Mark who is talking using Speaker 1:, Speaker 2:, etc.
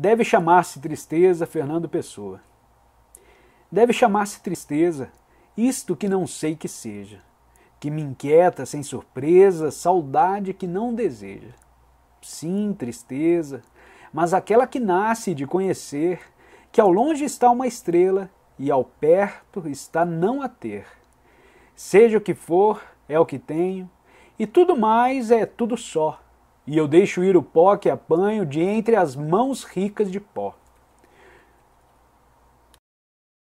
Speaker 1: Deve chamar-se tristeza Fernando Pessoa. Deve chamar-se tristeza isto que não sei que seja, que me inquieta sem surpresa, saudade que não deseja. Sim, tristeza, mas aquela que nasce de conhecer que ao longe está uma estrela e ao perto está não a ter. Seja o que for, é o que tenho, e tudo mais é tudo só e eu deixo ir o pó que apanho de entre as mãos ricas de pó.